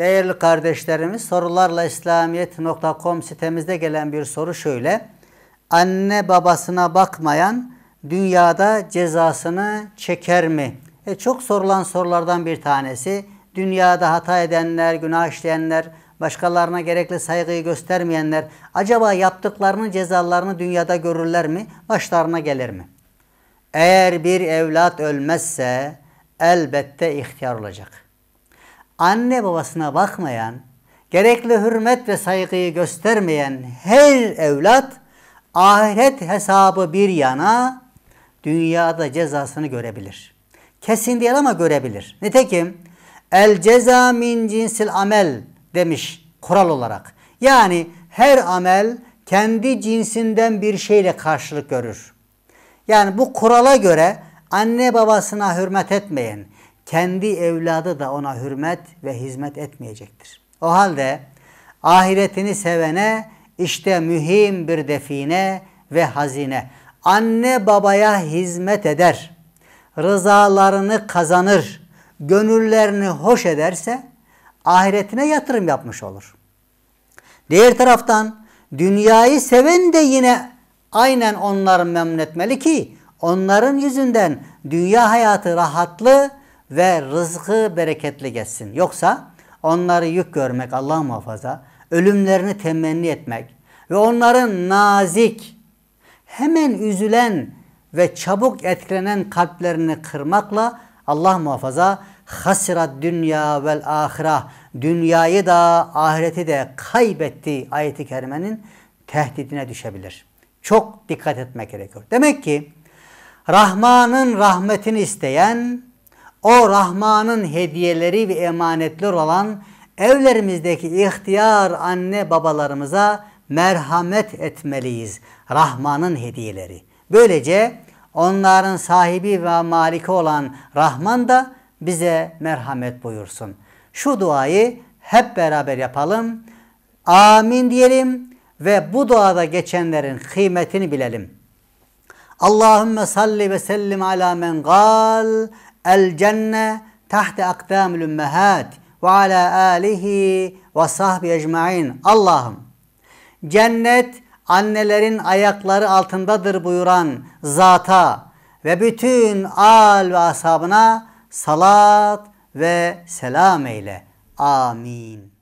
Değerli kardeşlerimiz sorularla İslamiyet.com sitemizde gelen bir soru şöyle. Anne babasına bakmayan dünyada cezasını çeker mi? E, çok sorulan sorulardan bir tanesi. Dünyada hata edenler, günah işleyenler, başkalarına gerekli saygıyı göstermeyenler acaba yaptıklarını cezalarını dünyada görürler mi? Başlarına gelir mi? Eğer bir evlat ölmezse elbette ihtiyar olacak.'' anne babasına bakmayan, gerekli hürmet ve saygıyı göstermeyen her evlat ahiret hesabı bir yana dünyada cezasını görebilir. Kesin değil ama görebilir. Nitekim el ceza min cinsil amel demiş kural olarak. Yani her amel kendi cinsinden bir şeyle karşılık görür. Yani bu kurala göre anne babasına hürmet etmeyen, kendi evladı da ona hürmet ve hizmet etmeyecektir. O halde ahiretini sevene işte mühim bir define ve hazine. Anne babaya hizmet eder, rızalarını kazanır, gönüllerini hoş ederse ahiretine yatırım yapmış olur. Diğer taraftan dünyayı seven de yine aynen onları memnun etmeli ki onların yüzünden dünya hayatı rahatlı ve rızkı bereketli geçsin. Yoksa onları yük görmek Allah muhafaza, ölümlerini temenni etmek ve onların nazik, hemen üzülen ve çabuk etkilenen kalplerini kırmakla Allah muhafaza hasirat dünya vel ahira dünyayı da ahireti de kaybetti ayeti kerimenin tehdidine düşebilir. Çok dikkat etmek gerekiyor. Demek ki Rahman'ın rahmetini isteyen o Rahman'ın hediyeleri ve emanetler olan evlerimizdeki ihtiyar anne babalarımıza merhamet etmeliyiz. Rahman'ın hediyeleri. Böylece onların sahibi ve maliki olan Rahman da bize merhamet buyursun. Şu duayı hep beraber yapalım. Amin diyelim ve bu duada geçenlerin kıymetini bilelim. Allahümme salli ve sellim ala men gal el cenne tahte akdamül ümmehat ve ala alihi ve sahbi ecmain. Allah'ım cennet annelerin ayakları altındadır buyuran zata ve bütün al ve ashabına salat ve selam eyle. Amin.